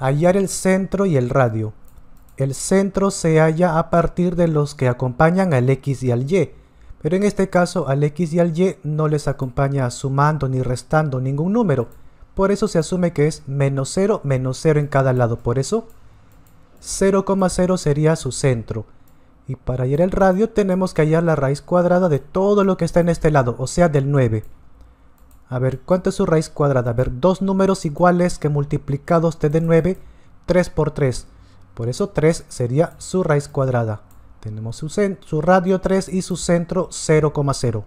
Hallar el centro y el radio. El centro se halla a partir de los que acompañan al X y al Y, pero en este caso al X y al Y no les acompaña sumando ni restando ningún número, por eso se asume que es menos 0, menos 0 en cada lado, por eso 0,0 sería su centro. Y para hallar el radio tenemos que hallar la raíz cuadrada de todo lo que está en este lado, o sea del 9. A ver, ¿cuánto es su raíz cuadrada? A ver, dos números iguales que multiplicados te den 9, 3 por 3. Por eso 3 sería su raíz cuadrada. Tenemos su, su radio 3 y su centro 0,0.